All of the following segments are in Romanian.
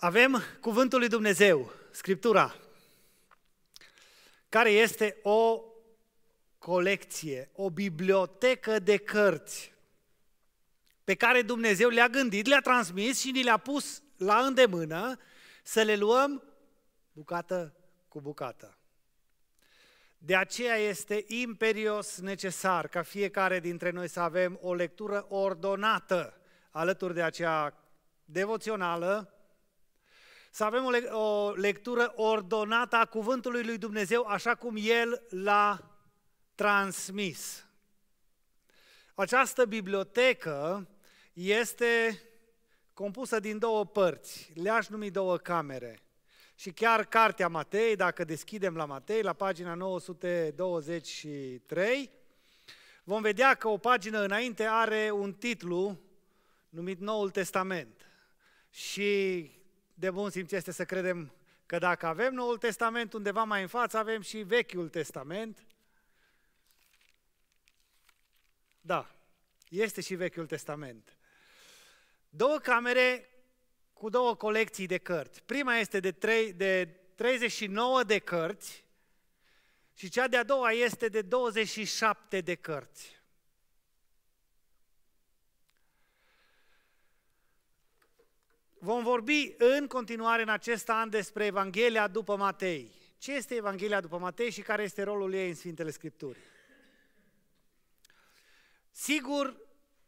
Avem cuvântul lui Dumnezeu, Scriptura, care este o colecție, o bibliotecă de cărți pe care Dumnezeu le-a gândit, le-a transmis și ni le-a pus la îndemână să le luăm bucată cu bucată. De aceea este imperios necesar ca fiecare dintre noi să avem o lectură ordonată alături de acea devoțională, să avem o, le- o lectură ordonată a cuvântului lui Dumnezeu așa cum El l-a transmis. Această bibliotecă este compusă din două părți, le-aș numi două camere. Și chiar cartea Matei, dacă deschidem la Matei, la pagina 923, vom vedea că o pagină înainte are un titlu numit Noul Testament. Și de bun simț este să credem că dacă avem Noul Testament undeva mai în față, avem și Vechiul Testament. Da, este și Vechiul Testament. Două camere cu două colecții de cărți. Prima este de, trei de 39 de cărți și cea de-a doua este de 27 de cărți. Vom vorbi în continuare în acest an despre Evanghelia după Matei. Ce este Evanghelia după Matei și care este rolul ei în Sfintele Scripturi? Sigur,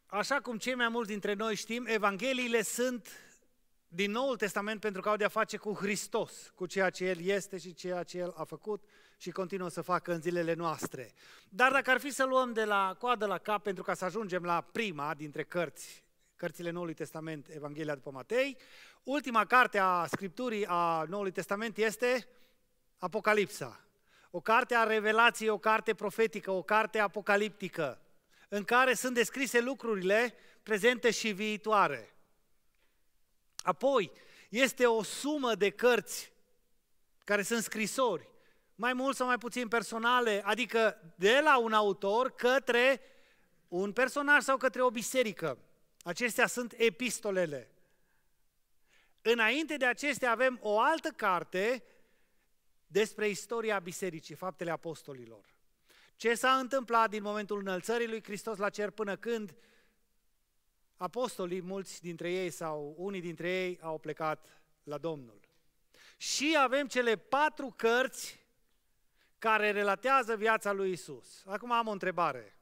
așa cum cei mai mulți dintre noi știm, Evangheliile sunt din Noul Testament pentru că au de-a face cu Hristos, cu ceea ce El este și ceea ce El a făcut și continuă să facă în zilele noastre. Dar dacă ar fi să luăm de la coadă la cap pentru ca să ajungem la prima dintre cărți cărțile Noului Testament, Evanghelia după Matei. Ultima carte a Scripturii a Noului Testament este Apocalipsa. O carte a revelației, o carte profetică, o carte apocaliptică, în care sunt descrise lucrurile prezente și viitoare. Apoi, este o sumă de cărți care sunt scrisori, mai mult sau mai puțin personale, adică de la un autor către un personaj sau către o biserică. Acestea sunt epistolele. Înainte de acestea avem o altă carte despre istoria bisericii, faptele apostolilor. Ce s-a întâmplat din momentul înălțării lui Hristos la cer până când apostolii, mulți dintre ei sau unii dintre ei au plecat la Domnul. Și avem cele patru cărți care relatează viața lui Isus. Acum am o întrebare.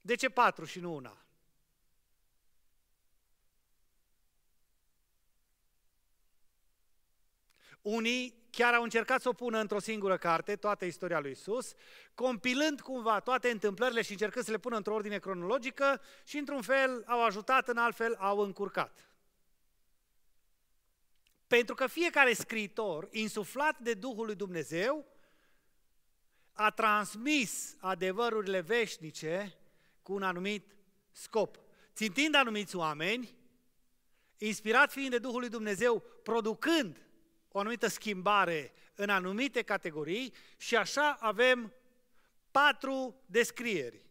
De ce patru și nu una? Unii chiar au încercat să o pună într-o singură carte, toată istoria lui Isus, compilând cumva toate întâmplările și încercând să le pună într-o ordine cronologică și într-un fel au ajutat, în alt fel au încurcat. Pentru că fiecare scriitor, insuflat de Duhul lui Dumnezeu, a transmis adevărurile veșnice cu un anumit scop, țintind anumiți oameni, inspirat fiind de Duhul lui Dumnezeu, producând o anumită schimbare în anumite categorii și așa avem patru descrieri.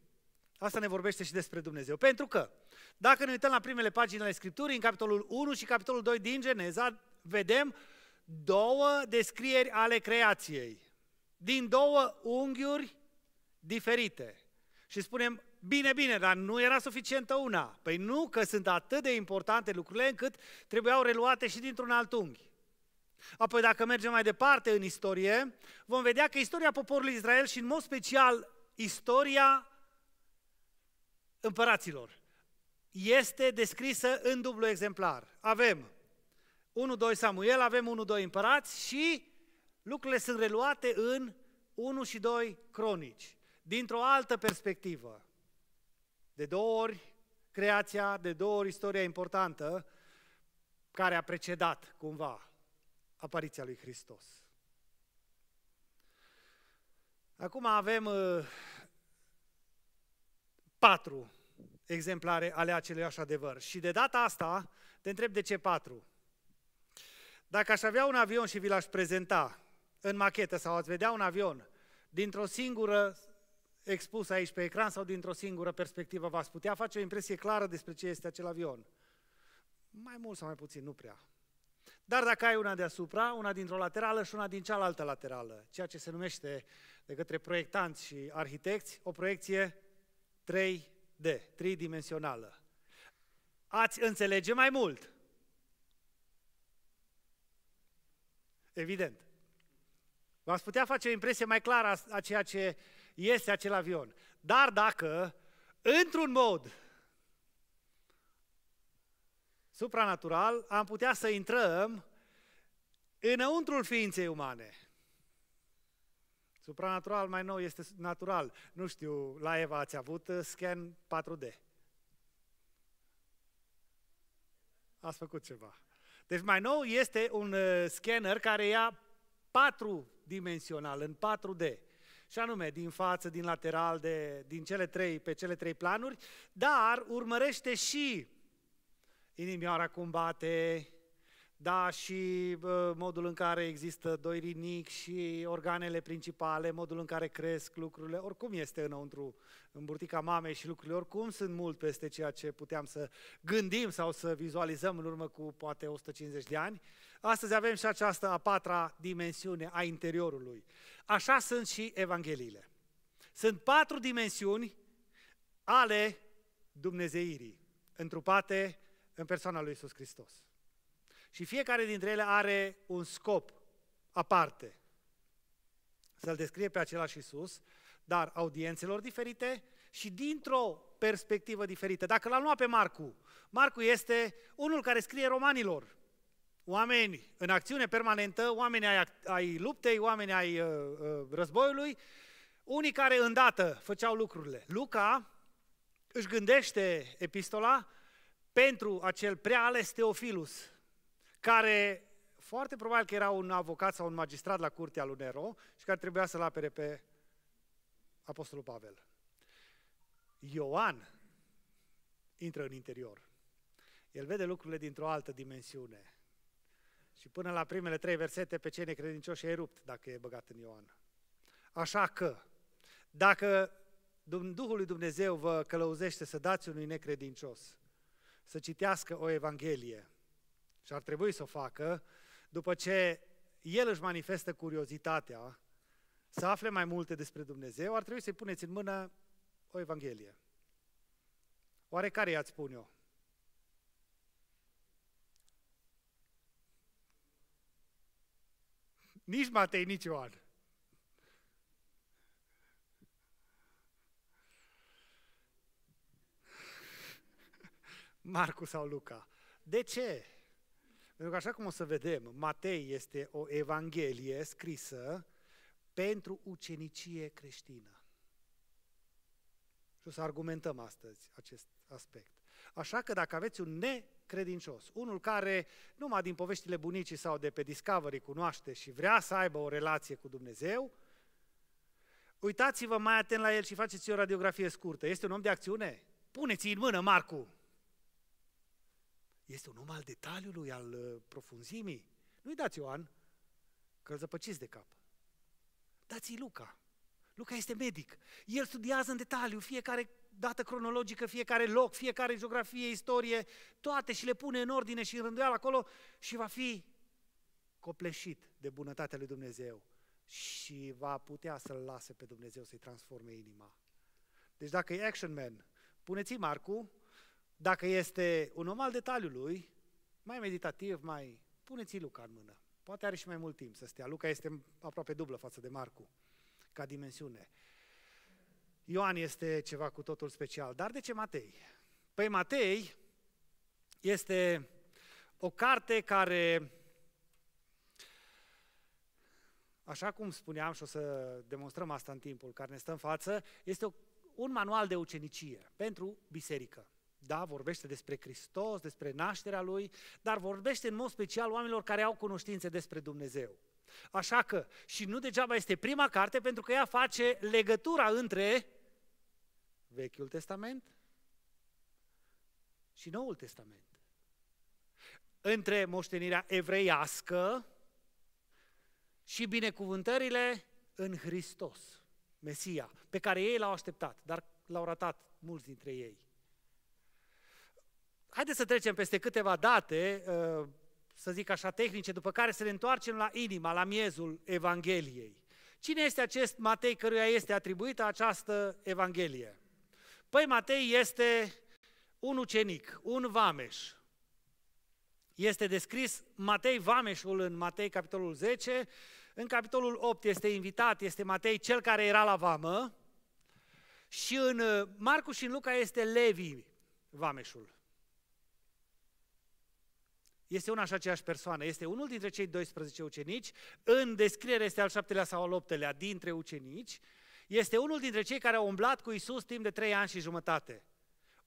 Asta ne vorbește și despre Dumnezeu. Pentru că, dacă ne uităm la primele pagini ale Scripturii, în capitolul 1 și capitolul 2 din Geneza, vedem două descrieri ale creației, din două unghiuri diferite. Și spunem, bine, bine, dar nu era suficientă una. Păi nu, că sunt atât de importante lucrurile încât trebuiau reluate și dintr-un alt unghi. Apoi dacă mergem mai departe în istorie, vom vedea că istoria poporului Israel și în mod special istoria împăraților este descrisă în dublu exemplar. Avem 1-2 Samuel, avem 1-2 împărați și lucrurile sunt reluate în 1 și 2 cronici, dintr-o altă perspectivă. De două ori creația, de două ori istoria importantă care a precedat cumva apariția lui Hristos. Acum avem uh, patru exemplare ale aceluiași adevăr. Și de data asta te întreb de ce patru. Dacă aș avea un avion și vi l-aș prezenta în machetă sau ați vedea un avion dintr-o singură expus aici pe ecran sau dintr-o singură perspectivă v-ați putea face o impresie clară despre ce este acel avion. Mai mult sau mai puțin, nu prea. Dar dacă ai una deasupra, una dintr-o laterală și una din cealaltă laterală, ceea ce se numește de către proiectanți și arhitecți, o proiecție 3D, tridimensională. Ați înțelege mai mult. Evident. V-ați putea face o impresie mai clară a ceea ce este acel avion. Dar dacă, într-un mod supranatural, am putea să intrăm înăuntrul ființei umane. Supranatural mai nou este natural. Nu știu, la Eva ați avut uh, scan 4D. Ați făcut ceva. Deci mai nou este un uh, scanner care ia patru dimensional, în 4D. Și anume, din față, din lateral, de, din cele trei, pe cele trei planuri, dar urmărește și inimioara cum bate, da, și uh, modul în care există doi rinic și organele principale, modul în care cresc lucrurile, oricum este înăuntru, în burtica mamei și lucrurile, oricum sunt mult peste ceea ce puteam să gândim sau să vizualizăm în urmă cu poate 150 de ani. Astăzi avem și această a patra dimensiune a interiorului. Așa sunt și Evangheliile. Sunt patru dimensiuni ale Dumnezeirii, întrupate în persoana lui Isus Hristos. Și fiecare dintre ele are un scop aparte. Să-l descrie pe același Isus, dar audiențelor diferite și dintr-o perspectivă diferită. Dacă l-am luat pe Marcu, Marcu este unul care scrie romanilor. Oameni în acțiune permanentă, oameni ai, ai luptei, oameni ai uh, uh, războiului, unii care îndată făceau lucrurile. Luca își gândește epistola pentru acel preales Teofilus, care foarte probabil că era un avocat sau un magistrat la curtea lui Nero și care trebuia să-l apere pe Apostolul Pavel. Ioan intră în interior. El vede lucrurile dintr-o altă dimensiune. Și până la primele trei versete pe cei necredincioși e rupt dacă e băgat în Ioan. Așa că, dacă Duhul lui Dumnezeu vă călăuzește să dați unui necredincios, să citească o Evanghelie. Și ar trebui să o facă după ce el își manifestă curiozitatea să afle mai multe despre Dumnezeu, ar trebui să-i puneți în mână o Evanghelie. Oare care i-ați spune eu? Nici Matei, nici Ioan. Marcu sau Luca. De ce? Pentru că așa cum o să vedem, Matei este o evanghelie scrisă pentru ucenicie creștină. Și o să argumentăm astăzi acest aspect. Așa că dacă aveți un necredincios, unul care numai din poveștile bunicii sau de pe Discovery cunoaște și vrea să aibă o relație cu Dumnezeu, uitați-vă mai atent la el și faceți o radiografie scurtă. Este un om de acțiune? Puneți-i în mână, Marcu! Este un om al detaliului, al uh, profunzimii. Nu-i dați Ioan, că îl zăpăciți de cap. Dați-i Luca. Luca este medic. El studiază în detaliu fiecare dată cronologică, fiecare loc, fiecare geografie, istorie, toate și le pune în ordine și în rânduială acolo și va fi copleșit de bunătatea lui Dumnezeu și va putea să-L lase pe Dumnezeu să-i transforme inima. Deci dacă e action man, puneți-i Marcu, dacă este un om al detaliului, mai meditativ, mai puneți Luca în mână. Poate are și mai mult timp să stea. Luca este aproape dublă față de Marcu, ca dimensiune. Ioan este ceva cu totul special. Dar de ce Matei? Păi Matei este o carte care, așa cum spuneam și o să demonstrăm asta în timpul care ne stă în față, este un manual de ucenicie pentru biserică. Da, vorbește despre Hristos, despre nașterea Lui, dar vorbește în mod special oamenilor care au cunoștințe despre Dumnezeu. Așa că, și nu degeaba este prima carte, pentru că ea face legătura între Vechiul Testament și Noul Testament. Între moștenirea evreiască și binecuvântările în Hristos, Mesia, pe care ei l-au așteptat, dar l-au ratat mulți dintre ei. Haideți să trecem peste câteva date, uh, să zic așa, tehnice, după care să ne întoarcem la inima, la miezul Evangheliei. Cine este acest Matei căruia este atribuită această Evanghelie? Păi Matei este un ucenic, un vameș. Este descris Matei vameșul în Matei capitolul 10, în capitolul 8 este invitat, este Matei cel care era la vamă și în uh, Marcu și în Luca este Levi vameșul este una și aceeași persoană, este unul dintre cei 12 ucenici, în descriere este al șaptelea sau al optelea dintre ucenici, este unul dintre cei care au umblat cu Isus timp de trei ani și jumătate.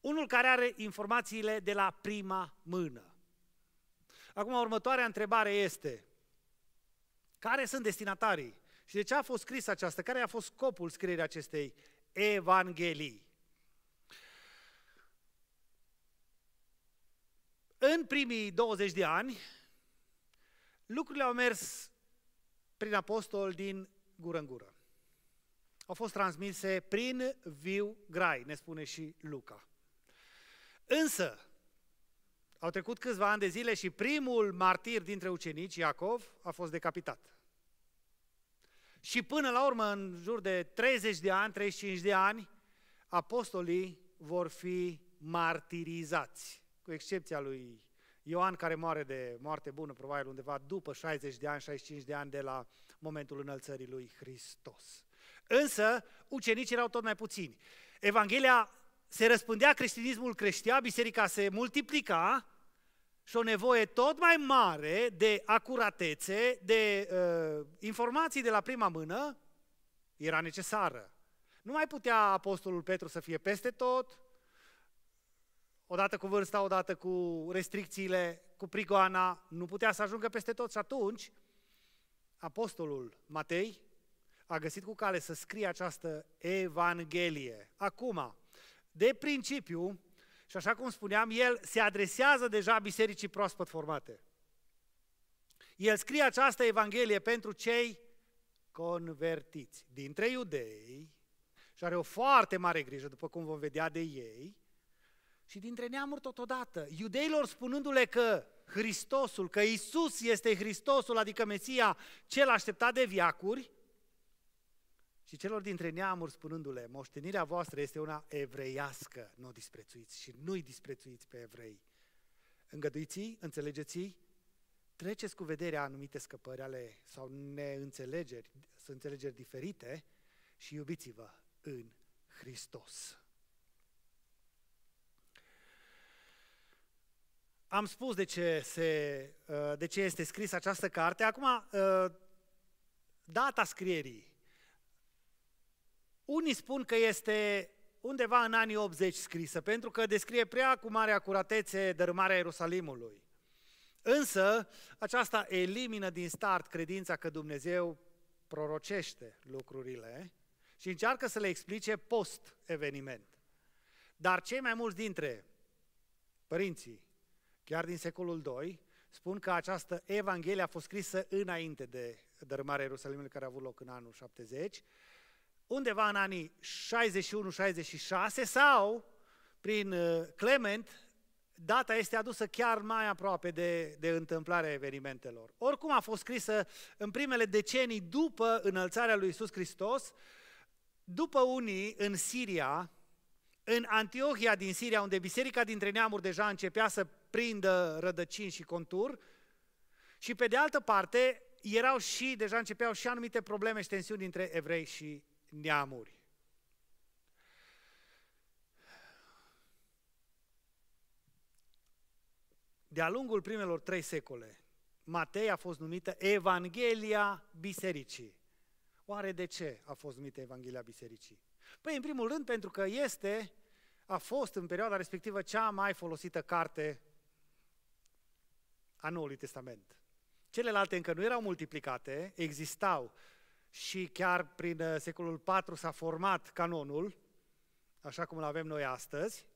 Unul care are informațiile de la prima mână. Acum, următoarea întrebare este, care sunt destinatarii? Și de ce a fost scrisă aceasta? Care a fost scopul scrierii acestei Evanghelii? În primii 20 de ani, lucrurile au mers prin apostol din gură în gură. Au fost transmise prin viu grai, ne spune și Luca. Însă, au trecut câțiva ani de zile și primul martir dintre ucenici, Iacov, a fost decapitat. Și până la urmă, în jur de 30 de ani, 35 de ani, apostolii vor fi martirizați cu excepția lui Ioan care moare de moarte bună, probabil undeva după 60 de ani, 65 de ani de la momentul înălțării lui Hristos. Însă, ucenicii erau tot mai puțini. Evanghelia se răspândea, creștinismul creștea, biserica se multiplica și o nevoie tot mai mare de acuratețe, de uh, informații de la prima mână era necesară. Nu mai putea apostolul Petru să fie peste tot, odată cu vârsta, odată cu restricțiile, cu prigoana, nu putea să ajungă peste tot. Și atunci, apostolul Matei a găsit cu cale să scrie această Evanghelie. Acum, de principiu, și așa cum spuneam, el se adresează deja bisericii proaspăt formate. El scrie această Evanghelie pentru cei convertiți dintre iudei și are o foarte mare grijă, după cum vom vedea, de ei, și dintre neamuri totodată, iudeilor spunându-le că Hristosul, că Isus este Hristosul, adică Mesia, cel așteptat de viacuri, și celor dintre neamuri spunându-le, moștenirea voastră este una evreiască, nu o disprețuiți și nu-i disprețuiți pe evrei. Îngăduiți-i, înțelegeți-i, treceți cu vederea anumite scăpări ale sau neînțelegeri, sunt înțelegeri diferite și iubiți-vă în Hristos. Am spus de ce, se, uh, de ce este scris această carte. Acum, uh, data scrierii. Unii spun că este undeva în anii 80 scrisă, pentru că descrie prea cu mare acuratețe dărâmarea Ierusalimului. Însă, aceasta elimină din start credința că Dumnezeu prorocește lucrurile și încearcă să le explice post-eveniment. Dar cei mai mulți dintre părinții chiar din secolul II, spun că această Evanghelie a fost scrisă înainte de dărâmarea Ierusalimului care a avut loc în anul 70, undeva în anii 61-66 sau prin uh, Clement, data este adusă chiar mai aproape de, de întâmplarea evenimentelor. Oricum a fost scrisă în primele decenii după înălțarea lui Isus Hristos, după unii în Siria, în Antiohia din Siria, unde biserica dintre neamuri deja începea să prindă rădăcini și contur. Și pe de altă parte, erau și, deja începeau și anumite probleme și tensiuni între evrei și neamuri. De-a lungul primelor trei secole, Matei a fost numită Evanghelia Bisericii. Oare de ce a fost numită Evanghelia Bisericii? Păi, în primul rând, pentru că este, a fost în perioada respectivă cea mai folosită carte a Noului Testament. Celelalte încă nu erau multiplicate, existau și chiar prin uh, secolul IV s-a format canonul, așa cum îl avem noi astăzi,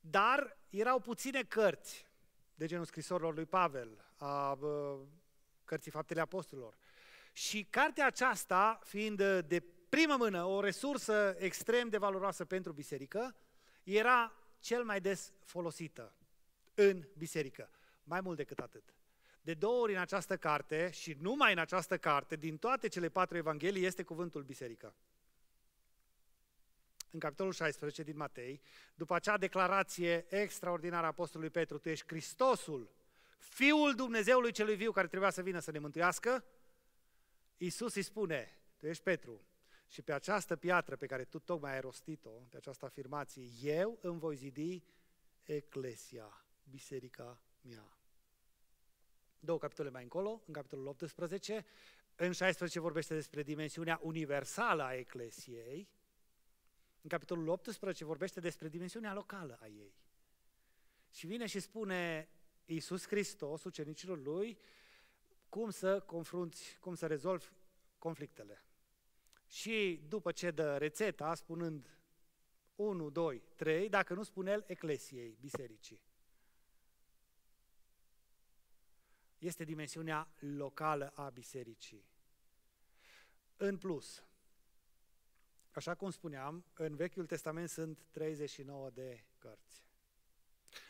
dar erau puține cărți de genul scrisorilor lui Pavel, a uh, cărții Faptele Apostolilor. Și cartea aceasta, fiind uh, de primă mână o resursă extrem de valoroasă pentru biserică, era cel mai des folosită în biserică. Mai mult decât atât. De două ori în această carte și numai în această carte, din toate cele patru evanghelii, este cuvântul biserică. În capitolul 16 din Matei, după acea declarație extraordinară a Apostolului Petru, tu ești Hristosul, Fiul Dumnezeului celui viu care trebuia să vină să ne mântuiască, Iisus îi spune, tu ești Petru, și pe această piatră pe care tu tocmai ai rostit-o, pe această afirmație, eu îmi voi zidi eclesia, biserica mea. Două capitole mai încolo, în capitolul 18, în 16 vorbește despre dimensiunea universală a Eclesiei, în capitolul 18 vorbește despre dimensiunea locală a ei. Și vine și spune Iisus Hristos, ucenicilor lui, cum să confrunți, cum să rezolvi conflictele. Și după ce dă rețeta, spunând 1, 2, 3, dacă nu spune el, eclesiei, bisericii. este dimensiunea locală a bisericii. În plus, așa cum spuneam, în Vechiul Testament sunt 39 de cărți.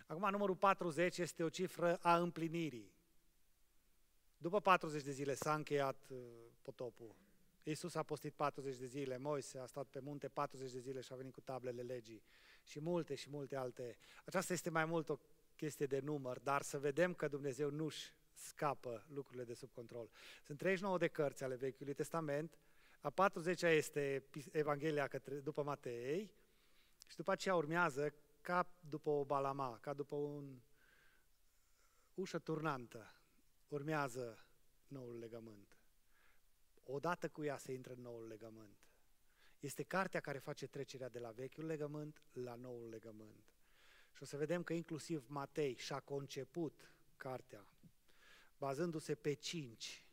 Acum, numărul 40 este o cifră a împlinirii. După 40 de zile s-a încheiat uh, potopul. Iisus a postit 40 de zile, Moise a stat pe munte 40 de zile și a venit cu tablele legii și multe și multe alte. Aceasta este mai mult o chestie de număr, dar să vedem că Dumnezeu nu-și scapă lucrurile de sub control. Sunt 39 de cărți ale Vechiului Testament, a 40-a este Evanghelia către, după Matei și după aceea urmează ca după o balama, ca după un ușă turnantă, urmează noul legământ. Odată cu ea se intră în noul legământ. Este cartea care face trecerea de la vechiul legământ la noul legământ. Și o să vedem că inclusiv Matei și-a conceput cartea bazându-se pe cinci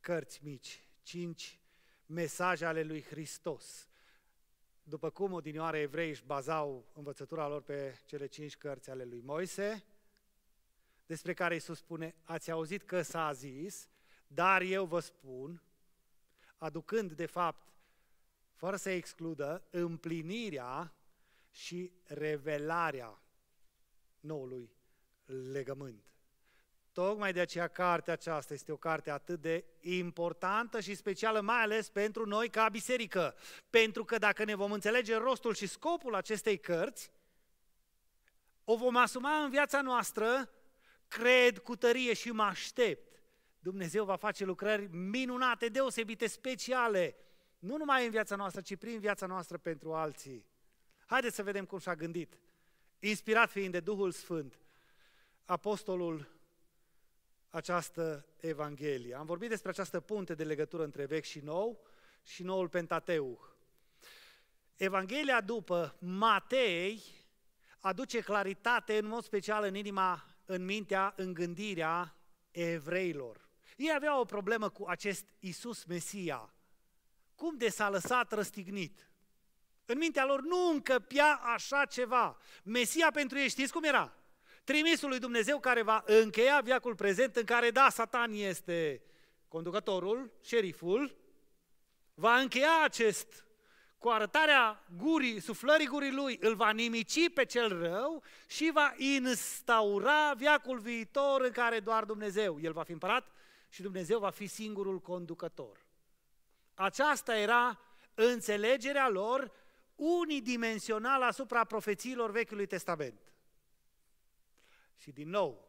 cărți mici, cinci mesaje ale lui Hristos. După cum odinioară evrei își bazau învățătura lor pe cele cinci cărți ale lui Moise, despre care Iisus spune, ați auzit că s-a zis, dar eu vă spun, aducând de fapt, fără să excludă, împlinirea și revelarea noului legământ. Tocmai de aceea cartea aceasta este o carte atât de importantă și specială, mai ales pentru noi ca biserică. Pentru că dacă ne vom înțelege rostul și scopul acestei cărți, o vom asuma în viața noastră, cred cu tărie și mă aștept. Dumnezeu va face lucrări minunate, deosebite, speciale, nu numai în viața noastră, ci prin viața noastră pentru alții. Haideți să vedem cum s a gândit. Inspirat fiind de Duhul Sfânt, apostolul această Evanghelie. Am vorbit despre această punte de legătură între vechi și nou și noul Pentateu. Evanghelia după Matei aduce claritate în mod special în inima, în mintea, în gândirea evreilor. Ei aveau o problemă cu acest Isus Mesia. Cum de s-a lăsat răstignit? În mintea lor nu încăpea așa ceva. Mesia pentru ei știți cum era? Trimisul lui Dumnezeu care va încheia viacul prezent în care, da, Satan este conducătorul, șeriful, va încheia acest cu arătarea gurii, suflării gurii lui, îl va nimici pe cel rău și va instaura viacul viitor în care doar Dumnezeu. El va fi împărat și Dumnezeu va fi singurul conducător. Aceasta era înțelegerea lor unidimensională asupra profețiilor Vechiului Testament. Și din nou,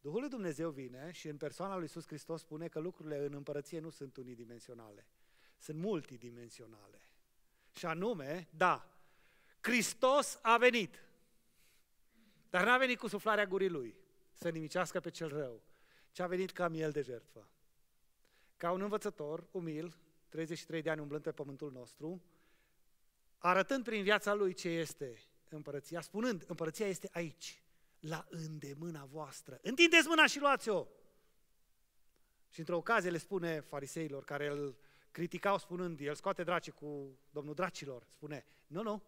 Duhul lui Dumnezeu vine și în persoana lui Iisus Hristos spune că lucrurile în împărăție nu sunt unidimensionale, sunt multidimensionale. Și anume, da, Hristos a venit, dar n-a venit cu suflarea gurii lui să nimicească pe cel rău, ci a venit ca miel de jertfă. Ca un învățător umil, 33 de ani umblând pe pământul nostru, arătând prin viața lui ce este împărăția, spunând, împărăția este aici la îndemâna voastră. Întindeți mâna și luați-o! Și într-o ocazie le spune fariseilor care îl criticau spunând, el scoate dracii cu domnul dracilor, spune, nu, nu,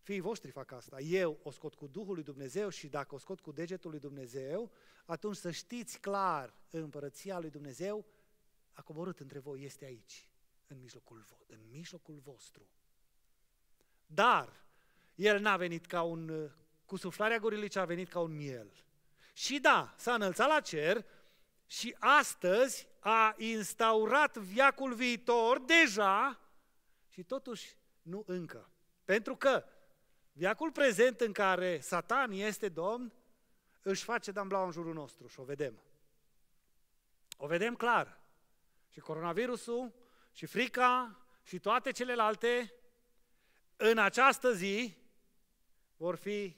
fiii voștri fac asta, eu o scot cu Duhul lui Dumnezeu și dacă o scot cu degetul lui Dumnezeu, atunci să știți clar, împărăția lui Dumnezeu a coborât între voi, este aici, în mijlocul, vo- în mijlocul vostru. Dar el n-a venit ca un cu suflarea gorilei ce a venit ca un miel. Și da, s-a înălțat la cer și astăzi a instaurat viacul viitor deja și totuși nu încă. Pentru că viacul prezent în care Satan este domn își face dambla în jurul nostru și o vedem. O vedem clar. Și coronavirusul, și frica, și toate celelalte, în această zi vor fi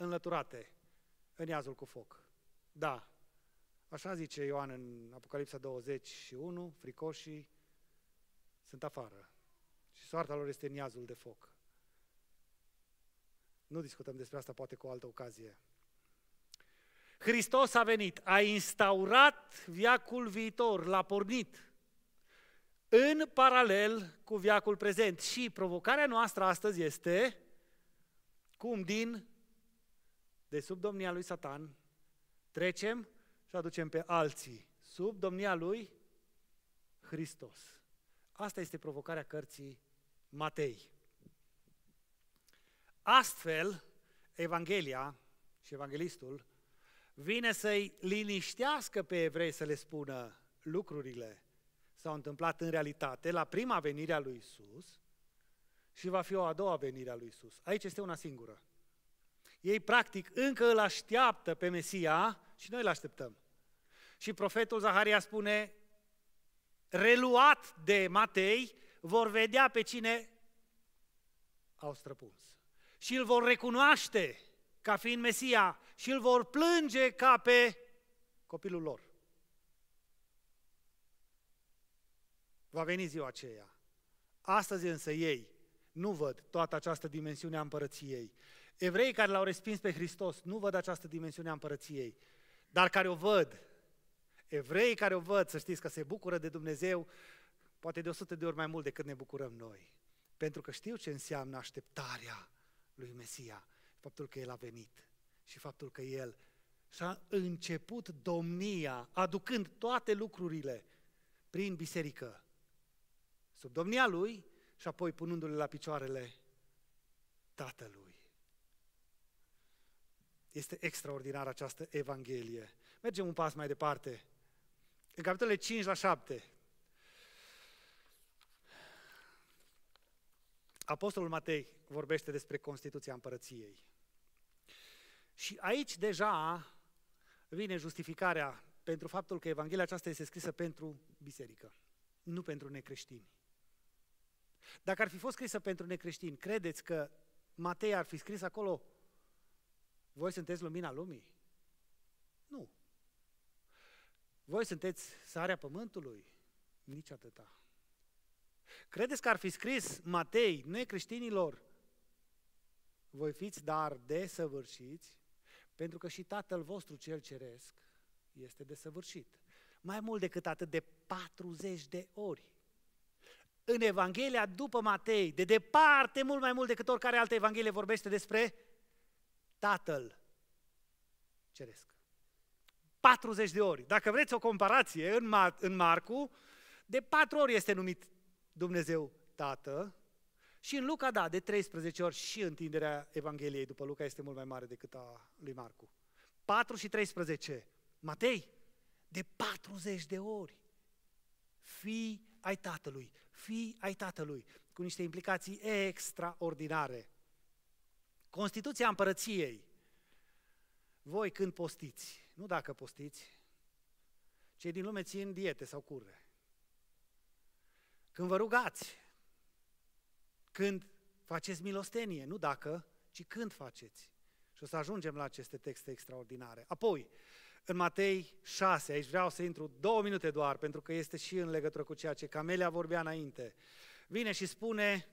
înlăturate în iazul cu foc. Da, așa zice Ioan în Apocalipsa 21, fricoșii sunt afară și soarta lor este în iazul de foc. Nu discutăm despre asta poate cu o altă ocazie. Hristos a venit, a instaurat viacul viitor, l-a pornit în paralel cu viacul prezent. Și provocarea noastră astăzi este cum din de sub domnia lui Satan, trecem și aducem pe alții sub domnia lui Hristos. Asta este provocarea cărții Matei. Astfel, Evanghelia și Evanghelistul vine să-i liniștească pe evrei să le spună lucrurile s-au întâmplat în realitate la prima venire a lui Isus și va fi o a doua venire a lui Isus. Aici este una singură. Ei, practic, încă îl așteaptă pe Mesia și noi îl așteptăm. Și profetul Zaharia spune, reluat de Matei, vor vedea pe cine au străpuns. Și îl vor recunoaște ca fiind Mesia și îl vor plânge ca pe copilul lor. Va veni ziua aceea. Astăzi însă ei nu văd toată această dimensiune a împărăției. Evreii care l-au respins pe Hristos nu văd această dimensiune a împărăției, dar care o văd, evreii care o văd, să știți că se bucură de Dumnezeu, poate de 100 de ori mai mult decât ne bucurăm noi. Pentru că știu ce înseamnă așteptarea lui Mesia, faptul că El a venit și faptul că El și-a început domnia, aducând toate lucrurile prin biserică, sub domnia Lui și apoi punându-le la picioarele Tatălui. Este extraordinară această Evanghelie. Mergem un pas mai departe. În capitolele 5 la 7. Apostolul Matei vorbește despre Constituția Împărăției. Și aici deja vine justificarea pentru faptul că Evanghelia aceasta este scrisă pentru biserică, nu pentru necreștini. Dacă ar fi fost scrisă pentru necreștini, credeți că Matei ar fi scris acolo voi sunteți lumina lumii? Nu. Voi sunteți sarea pământului? Nici atâta. Credeți că ar fi scris Matei, necreștinilor, voi fiți dar desăvârșiți, pentru că și Tatăl vostru cel ceresc este desăvârșit. Mai mult decât atât, de 40 de ori. În Evanghelia după Matei, de departe mult mai mult decât oricare altă Evanghelie vorbește despre Tatăl Ceresc. 40 de ori. Dacă vreți o comparație, în, Mar- în Marcu, de 4 ori este numit Dumnezeu Tată și în Luca, da, de 13 ori și întinderea Evangheliei după Luca este mult mai mare decât a lui Marcu. 4 și 13. Matei, de 40 de ori. Fii ai Tatălui, fii ai Tatălui, cu niște implicații extraordinare. Constituția împărăției. Voi când postiți, nu dacă postiți, cei din lume țin diete sau curve. Când vă rugați, când faceți milostenie, nu dacă, ci când faceți. Și o să ajungem la aceste texte extraordinare. Apoi, în Matei 6, aici vreau să intru două minute doar, pentru că este și în legătură cu ceea ce Camelia vorbea înainte. Vine și spune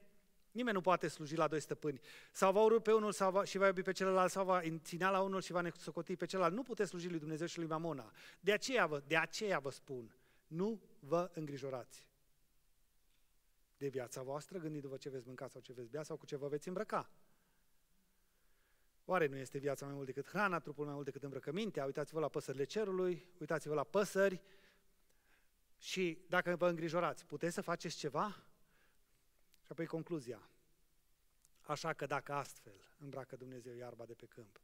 Nimeni nu poate sluji la doi stăpâni. Sau va urâ pe unul sau va, și va iubi pe celălalt, sau va ținea la unul și va nesocoti pe celălalt. Nu puteți sluji lui Dumnezeu și lui Mamona. De aceea vă, de aceea vă spun, nu vă îngrijorați de viața voastră, gândindu-vă ce veți mânca sau ce veți bea sau cu ce vă veți îmbrăca. Oare nu este viața mai mult decât hrana, trupul mai mult decât îmbrăcămintea? Uitați-vă la păsările cerului, uitați-vă la păsări și dacă vă îngrijorați, puteți să faceți ceva? Și apoi concluzia. Așa că dacă astfel îmbracă Dumnezeu iarba de pe câmp,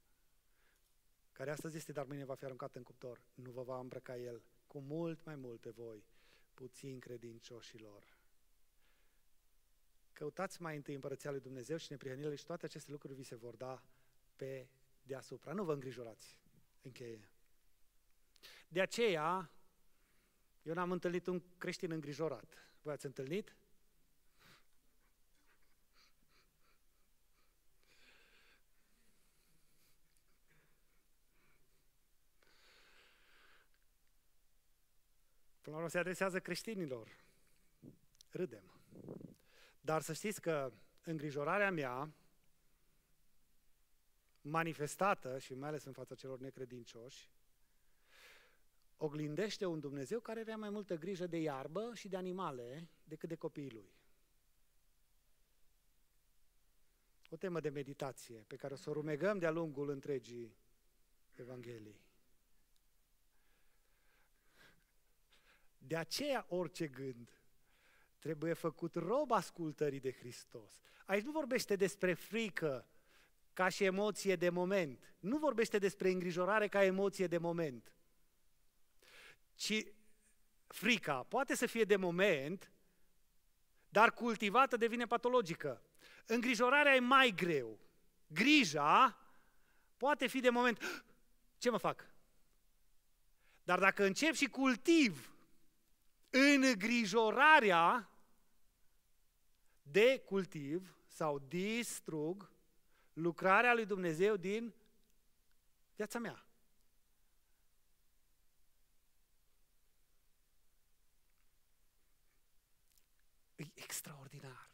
care astăzi este, dar mâine va fi aruncat în cuptor, nu vă va îmbrăca El cu mult mai multe voi, puțin credincioșilor. Căutați mai întâi împărăția lui Dumnezeu și neprihănirile și toate aceste lucruri vi se vor da pe deasupra. Nu vă îngrijorați. Încheie. De aceea, eu n-am întâlnit un creștin îngrijorat. Voi ați întâlnit? Până la urmă se adresează creștinilor. Râdem. Dar să știți că îngrijorarea mea, manifestată și mai ales în fața celor necredincioși, oglindește un Dumnezeu care avea mai multă grijă de iarbă și de animale decât de copiii lui. O temă de meditație pe care o să o rumegăm de-a lungul întregii Evangheliei. De aceea orice gând trebuie făcut rob ascultării de Hristos. Aici nu vorbește despre frică ca și emoție de moment. Nu vorbește despre îngrijorare ca emoție de moment. Ci frica poate să fie de moment, dar cultivată devine patologică. Îngrijorarea e mai greu. Grija poate fi de moment. Ce mă fac? Dar dacă încep și cultiv îngrijorarea de cultiv sau distrug lucrarea lui Dumnezeu din viața mea. E extraordinar,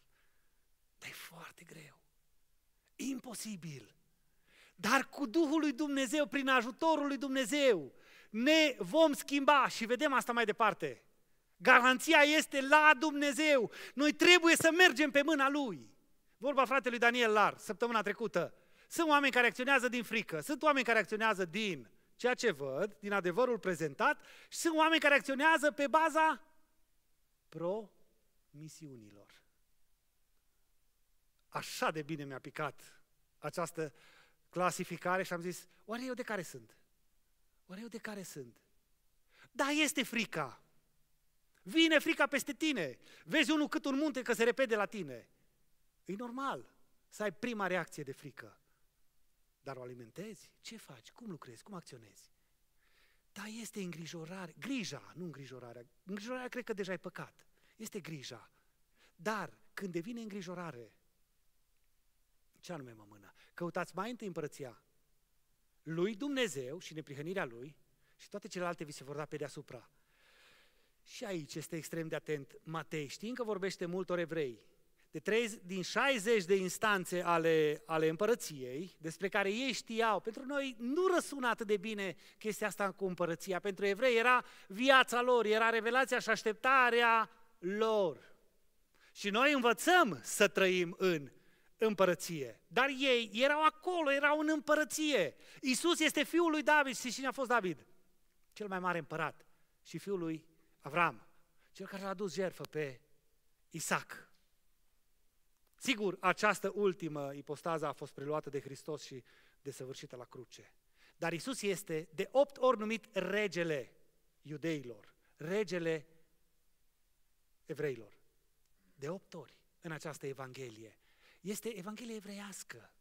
dar e foarte greu, imposibil. Dar cu Duhul lui Dumnezeu, prin ajutorul lui Dumnezeu, ne vom schimba și vedem asta mai departe. Garanția este la Dumnezeu. Noi trebuie să mergem pe mâna Lui. Vorba fratelui Daniel Lar, săptămâna trecută. Sunt oameni care acționează din frică, sunt oameni care acționează din ceea ce văd, din adevărul prezentat, și sunt oameni care acționează pe baza promisiunilor. Așa de bine mi-a picat această clasificare și am zis, oare eu de care sunt? Oare eu de care sunt? Da, este frica. Vine frica peste tine. Vezi unul cât un munte că se repede la tine. E normal să ai prima reacție de frică. Dar o alimentezi? Ce faci? Cum lucrezi? Cum acționezi? Dar este îngrijorare, grija, nu îngrijorarea. Îngrijorarea cred că deja e păcat. Este grija. Dar când devine îngrijorare, ce anume mă mână? Căutați mai întâi împărăția lui Dumnezeu și neprihănirea lui și toate celelalte vi se vor da pe deasupra. Și aici este extrem de atent Matei. Știind că vorbește multor evrei, de 30, din 60 de instanțe ale, ale împărăției, despre care ei știau, pentru noi nu răsună atât de bine chestia asta cu împărăția, pentru evrei era viața lor, era revelația și așteptarea lor. Și noi învățăm să trăim în împărăție. Dar ei erau acolo, erau în împărăție. Iisus este fiul lui David. Și cine a fost David? Cel mai mare împărat și fiul lui Avram, cel care l-a adus jertfă pe Isaac. Sigur, această ultimă ipostază a fost preluată de Hristos și desăvârșită la cruce. Dar Isus este de opt ori numit regele iudeilor, regele evreilor. De opt ori în această Evanghelie. Este Evanghelie evreiască.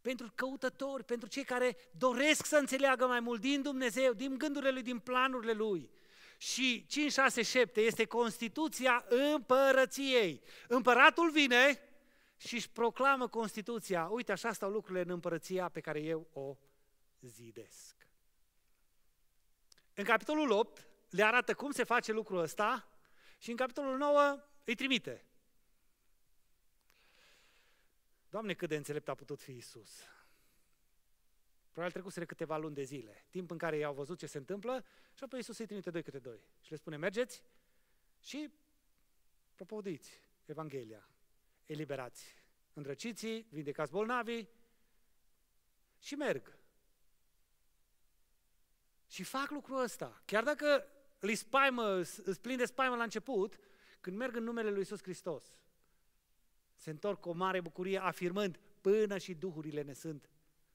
Pentru căutători, pentru cei care doresc să înțeleagă mai mult din Dumnezeu, din gândurile Lui, din planurile Lui și 5, 6, 7 este Constituția împărăției. Împăratul vine și își proclamă Constituția. Uite, așa stau lucrurile în împărăția pe care eu o zidesc. În capitolul 8 le arată cum se face lucrul ăsta și în capitolul 9 îi trimite. Doamne, cât de înțelept a putut fi Isus. Probabil trecuseră câteva luni de zile, timp în care i-au văzut ce se întâmplă și apoi Iisus îi trimite doi câte doi și le spune, mergeți și propăudiți Evanghelia, eliberați îndrăciții, vindecați bolnavii și merg. Și fac lucrul ăsta. Chiar dacă îi spaimă, îți plin de spaimă la început, când merg în numele lui Iisus Hristos, se întorc cu o mare bucurie afirmând, până și duhurile ne sunt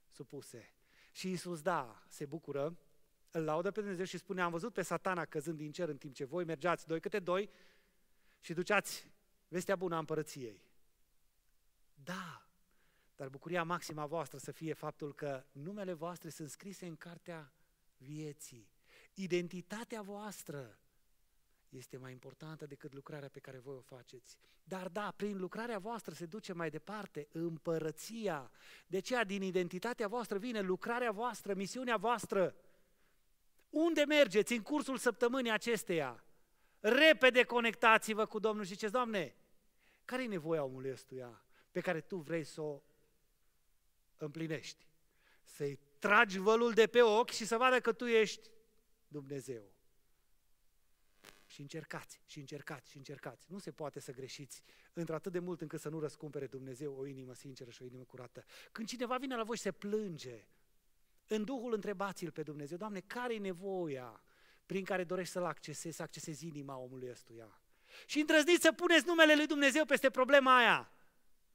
supuse. Și Isus, da, se bucură, îl laudă pe Dumnezeu și spune, am văzut pe satana căzând din cer în timp ce voi mergeați doi câte doi și duceați vestea bună a împărăției. Da, dar bucuria maximă a voastră să fie faptul că numele voastre sunt scrise în cartea vieții. Identitatea voastră este mai importantă decât lucrarea pe care voi o faceți. Dar da, prin lucrarea voastră se duce mai departe împărăția. De aceea din identitatea voastră vine lucrarea voastră, misiunea voastră. Unde mergeți în cursul săptămânii acesteia? Repede conectați-vă cu Domnul și ziceți, Doamne, care e nevoia omului ăstuia pe care Tu vrei să o împlinești? Să-i tragi vălul de pe ochi și să vadă că Tu ești Dumnezeu și încercați, și încercați, și încercați. Nu se poate să greșiți într-atât de mult încât să nu răscumpere Dumnezeu o inimă sinceră și o inimă curată. Când cineva vine la voi și se plânge, în Duhul întrebați-L pe Dumnezeu, Doamne, care e nevoia prin care dorești să-L accesezi, să accesezi inima omului ăstuia? Și îndrăzniți să puneți numele Lui Dumnezeu peste problema aia.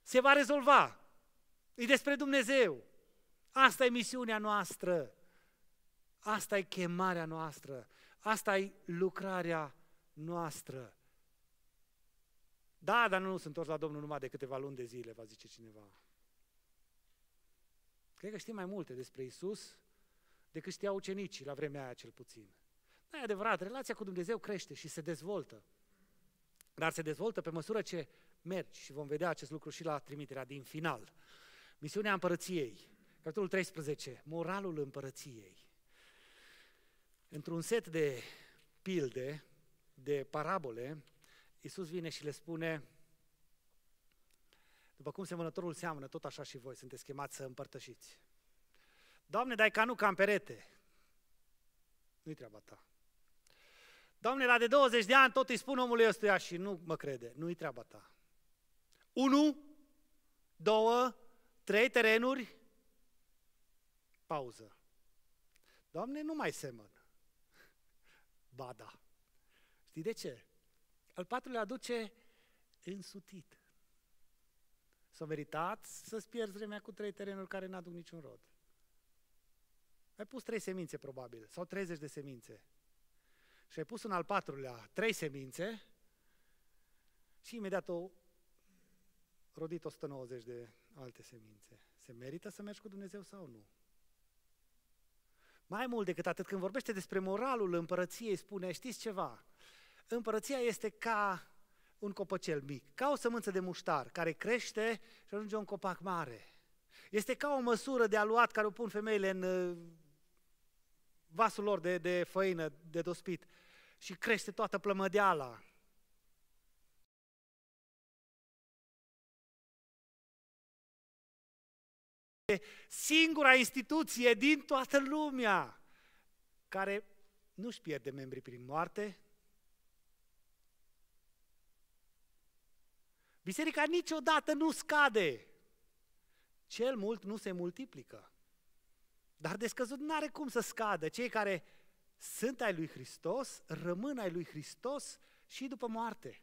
Se va rezolva. E despre Dumnezeu. Asta e misiunea noastră. Asta e chemarea noastră. Asta e lucrarea noastră. Da, dar nu sunt întors la Domnul numai de câteva luni de zile, va zice cineva. Cred că știm mai multe despre Isus decât știau ucenicii la vremea aia cel puțin. Nu da, e adevărat, relația cu Dumnezeu crește și se dezvoltă. Dar se dezvoltă pe măsură ce mergi și vom vedea acest lucru și la trimiterea din final. Misiunea împărăției, capitolul 13, moralul împărăției. Într-un set de pilde, de parabole, Iisus vine și le spune, după cum semănătorul seamănă, tot așa și voi sunteți chemați să împărtășiți. Doamne, dai nu ca în perete. Nu-i treaba ta. Doamne, la de 20 de ani tot îi spun omului ăstuia și nu mă crede. Nu-i treaba ta. Unu, două, trei terenuri, pauză. Doamne, nu mai semăn. Ba da. Știi de ce? Al patrulea aduce însutit. S-a meritat să-ți pierzi vremea cu trei terenuri care n-aduc niciun rod. Ai pus trei semințe, probabil, sau 30 de semințe. Și ai pus în al patrulea, trei semințe, și imediat o rodit 190 de alte semințe. Se merită să mergi cu Dumnezeu sau nu? Mai mult decât atât, când vorbește despre moralul împărăției, spune, știți ceva? Împărăția este ca un copăcel mic, ca o sămânță de muștar care crește și ajunge un copac mare. Este ca o măsură de aluat care o pun femeile în uh, vasul lor de, de făină, de dospit și crește toată plămădeala. Singura instituție din toată lumea care nu-și pierde membrii prin moarte, Biserica niciodată nu scade. Cel mult nu se multiplică. Dar descăzut nu are cum să scadă. Cei care sunt ai lui Hristos, rămân ai lui Hristos și după moarte.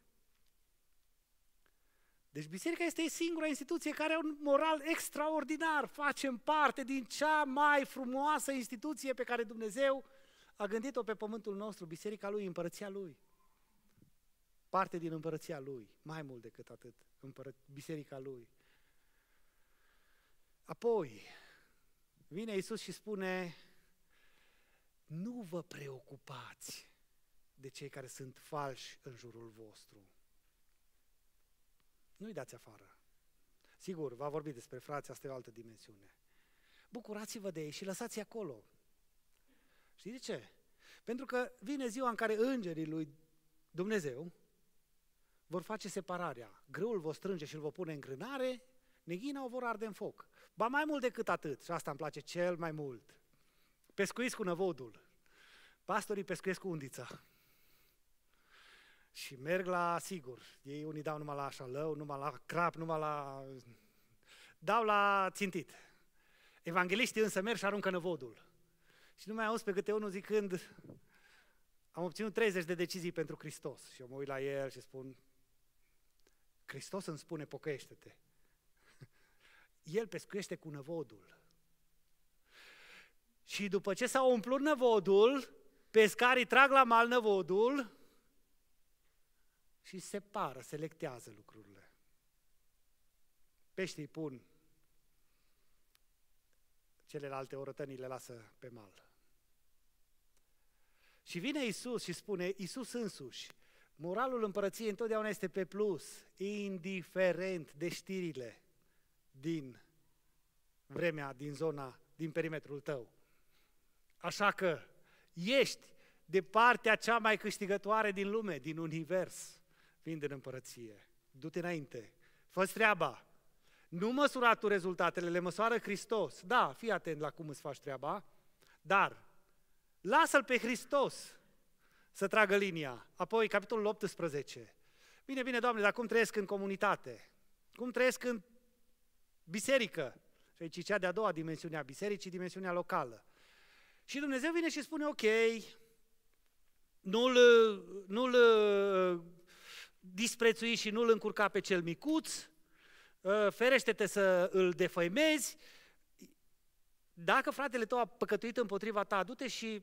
Deci biserica este singura instituție care are un moral extraordinar. Facem parte din cea mai frumoasă instituție pe care Dumnezeu a gândit-o pe pământul nostru, biserica lui, împărăția lui parte din împărăția lui, mai mult decât atât, împără- biserica lui. Apoi, vine Isus și spune, nu vă preocupați de cei care sunt falși în jurul vostru. Nu-i dați afară. Sigur, va vorbi despre frați, asta e o altă dimensiune. Bucurați-vă de ei și lăsați-i acolo. Și de ce? Pentru că vine ziua în care îngerii lui Dumnezeu vor face separarea. Grâul vă strânge și îl vă pune în grânare, neghina o vor arde în foc. Ba mai mult decât atât, și asta îmi place cel mai mult, pescuiți cu năvodul. Pastorii pescuiesc cu undița. Și merg la sigur. Ei unii dau numai la șalău, numai la crap, numai la... Dau la țintit. Evangeliștii însă merg și aruncă năvodul. Și nu mai auzi pe câte unul zicând, am obținut 30 de decizii pentru Hristos. Și eu mă uit la el și spun, Hristos îmi spune, pocăiește-te. El pescuiește cu năvodul. Și după ce s-a umplut năvodul, pescarii trag la mal năvodul și separă, selectează lucrurile. Peștii pun, celelalte orătănii le lasă pe mal. Și vine Isus și spune, Isus însuși, Moralul împărăției întotdeauna este pe plus, indiferent de știrile din vremea, din zona, din perimetrul tău. Așa că ești de partea cea mai câștigătoare din lume, din univers, fiind în împărăție. Du-te înainte, fă treaba. Nu măsura tu rezultatele, le măsoară Hristos. Da, fii atent la cum îți faci treaba, dar lasă-L pe Hristos să tragă linia. Apoi, capitolul 18. Bine, bine, Doamne, dar cum trăiesc în comunitate? Cum trăiesc în biserică? e cea de-a doua dimensiune a bisericii, dimensiunea locală. Și Dumnezeu vine și spune, ok, nu-l, nu-l uh, disprețui și nu-l încurca pe cel micuț, uh, ferește-te să îl defăimezi, dacă fratele tău a păcătuit împotriva ta, du-te și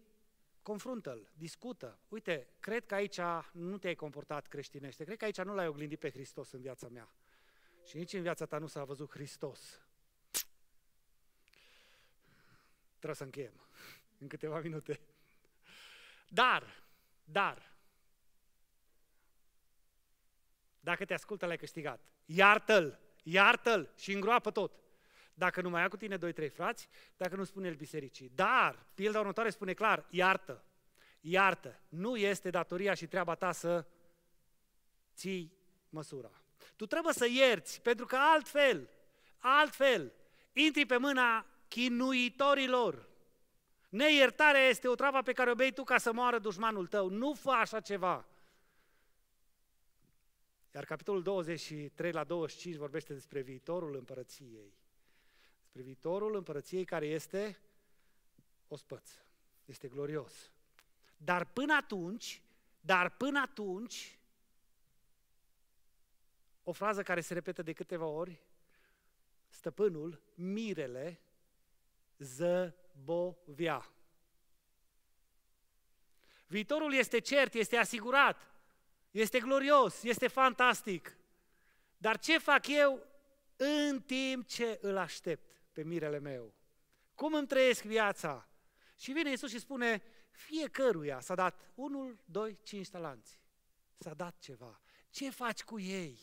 confruntă-l, discută. Uite, cred că aici nu te-ai comportat creștinește, cred că aici nu l-ai oglindit pe Hristos în viața mea. Și nici în viața ta nu s-a văzut Hristos. Trebuie să încheiem în câteva minute. Dar, dar, dacă te ascultă, l-ai câștigat. Iartă-l, iartă-l și îngroapă tot. Dacă nu mai ia cu tine doi, trei frați, dacă nu spune el bisericii. Dar, pilda următoare spune clar, iartă, iartă. Nu este datoria și treaba ta să ții măsura. Tu trebuie să ierți, pentru că altfel, altfel, intri pe mâna chinuitorilor. Neiertarea este o travă pe care o bei tu ca să moară dușmanul tău. Nu fă așa ceva. Iar capitolul 23 la 25 vorbește despre viitorul împărăției spre viitorul împărăției care este ospăț, este glorios. Dar până atunci, dar până atunci, o frază care se repetă de câteva ori, stăpânul, mirele, zăbovia. Viitorul este cert, este asigurat, este glorios, este fantastic. Dar ce fac eu în timp ce îl aștept? pe mirele meu? Cum îmi trăiesc viața? Și vine Iisus și spune, fiecăruia s-a dat unul, doi, cinci talanți. S-a dat ceva. Ce faci cu ei?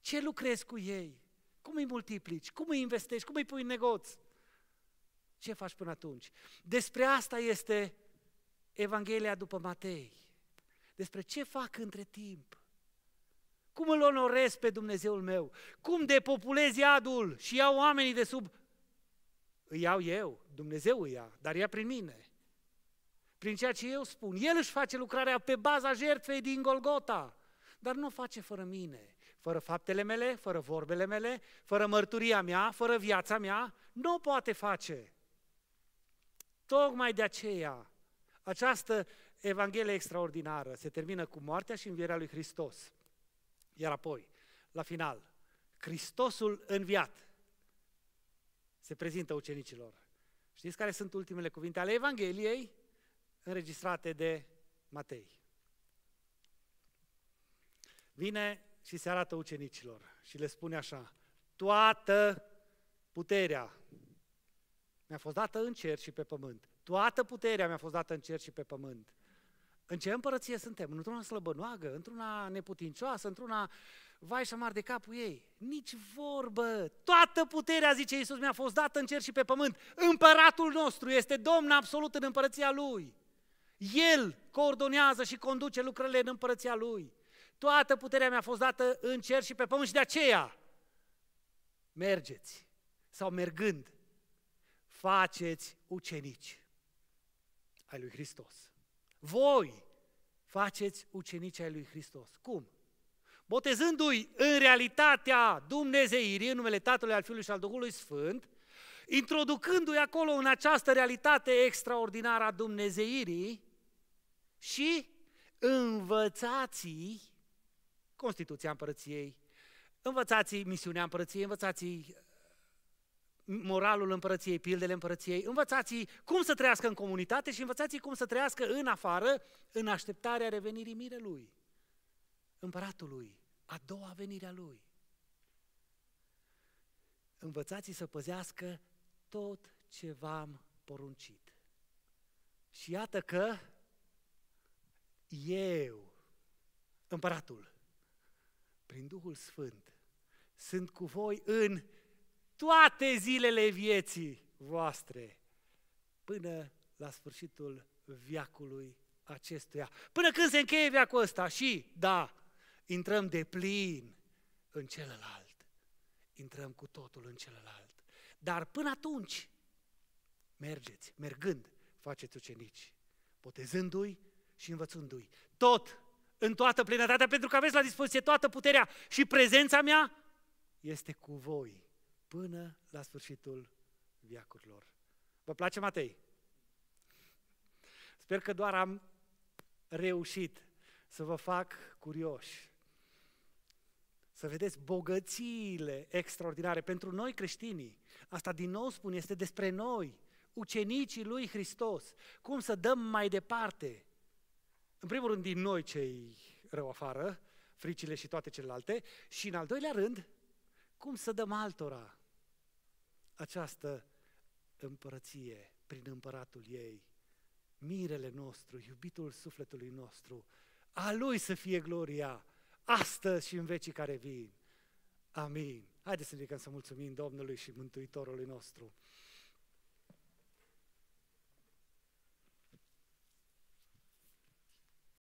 Ce lucrezi cu ei? Cum îi multiplici? Cum îi investești? Cum îi pui în negoț? Ce faci până atunci? Despre asta este Evanghelia după Matei. Despre ce fac între timp. Cum îl onorez pe Dumnezeul meu? Cum depopulez iadul și iau oamenii de sub... Îi iau eu, Dumnezeu îi ia, dar ia prin mine. Prin ceea ce eu spun. El își face lucrarea pe baza jertfei din Golgota, dar nu o face fără mine. Fără faptele mele, fără vorbele mele, fără mărturia mea, fără viața mea, nu o poate face. Tocmai de aceea, această Evanghelie extraordinară se termină cu moartea și învierea lui Hristos. Iar apoi, la final, Hristosul înviat se prezintă ucenicilor. Știți care sunt ultimele cuvinte ale Evangheliei înregistrate de Matei? Vine și se arată ucenicilor și le spune așa, toată puterea mi-a fost dată în cer și pe pământ. Toată puterea mi-a fost dată în cer și pe pământ. În ce împărăție suntem? Într-una slăbănoagă, într-una neputincioasă, într-una vai și amar de capul ei. Nici vorbă! Toată puterea, zice Iisus, mi-a fost dată în cer și pe pământ. Împăratul nostru este domn absolut în împărăția Lui. El coordonează și conduce lucrurile în împărăția Lui. Toată puterea mi-a fost dată în cer și pe pământ și de aceea mergeți sau mergând faceți ucenici ai lui Hristos voi faceți ucenici ai lui Hristos. Cum? Botezându-i în realitatea Dumnezeirii, în numele Tatălui, al Fiului și al Duhului Sfânt, introducându-i acolo în această realitate extraordinară a Dumnezeirii și învățați Constituția Împărăției, învățați misiunea Împărăției, învățați moralul împărăției, pildele împărăției, învățați cum să trăiască în comunitate și învățați cum să trăiască în afară, în așteptarea revenirii mirelui, împăratului, a doua venire a lui. Învățați să păzească tot ce v-am poruncit. Și iată că eu, împăratul, prin Duhul Sfânt, sunt cu voi în toate zilele vieții voastre până la sfârșitul viacului acestuia. Până când se încheie viacul ăsta și, da, intrăm de plin în celălalt. Intrăm cu totul în celălalt. Dar până atunci, mergeți, mergând, faceți ucenici, botezându-i și învățându-i. Tot, în toată plinătatea, pentru că aveți la dispoziție toată puterea și prezența mea este cu voi până la sfârșitul viacurilor. Vă place Matei? Sper că doar am reușit să vă fac curioși, să vedeți bogățiile extraordinare pentru noi creștinii. Asta din nou spun, este despre noi, ucenicii lui Hristos, cum să dăm mai departe. În primul rând din noi cei rău afară, fricile și toate celelalte, și în al doilea rând, cum să dăm altora această împărăție prin împăratul ei, mirele nostru, iubitul sufletului nostru, a Lui să fie gloria, astăzi și în vecii care vin. Amin. Haideți să ne să mulțumim Domnului și Mântuitorului nostru.